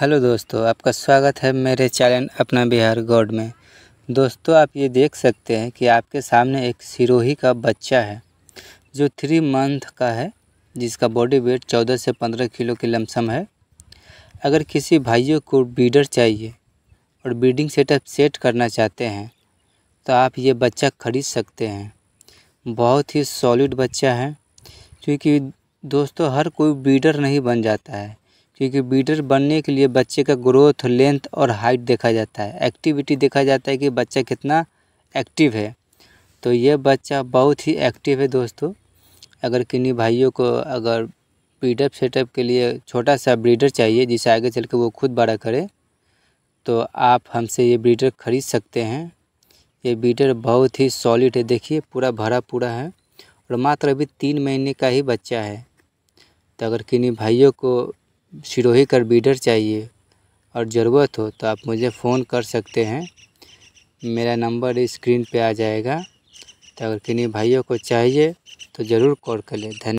hello दोस्तों आपका स्वागत है मेरे चैनल अपना बिहार गॉड में दोस्तों आप ये देख सकते हैं कि आपके सामने एक सिरोही का बच्चा है जो थ्री मंथ का है जिसका बॉडी वेट चौदह से पंद्रह किलो की लमसम है अगर किसी भाइयों को बीडर चाहिए और बीडिंग सेटअप सेट करना चाहते हैं तो आप ये बच्चा खरीद सकते हैं बहुत ही सॉलिड बच्चा है क्योंकि दोस्तों हर कोई बीडर नहीं बन जाता है क्योंकि बीडर बनने के लिए बच्चे का ग्रोथ लेंथ और हाइट देखा जाता है एक्टिविटी देखा जाता है कि बच्चा कितना एक्टिव है तो ये बच्चा बहुत ही एक्टिव है दोस्तों अगर किन्हीं भाइयों को अगर ब्रीडर सेटअप के लिए छोटा सा ब्रीडर चाहिए जिसे आगे चल के वो खुद बड़ा करे तो आप हमसे ये ब्रीडर ख़रीद सकते हैं ये ब्रीडर बहुत ही सॉलिड है देखिए पूरा भरा पूरा है और मात्र अभी तीन महीने का ही बच्चा है तो अगर किन्हीं भाइयों को सिरोही कर बीडर चाहिए और ज़रूरत हो तो आप मुझे फ़ोन कर सकते हैं मेरा नंबर स्क्रीन पे आ जाएगा तो अगर किन्हीं भाइयों को चाहिए तो ज़रूर कॉल कर लें धन्यवाद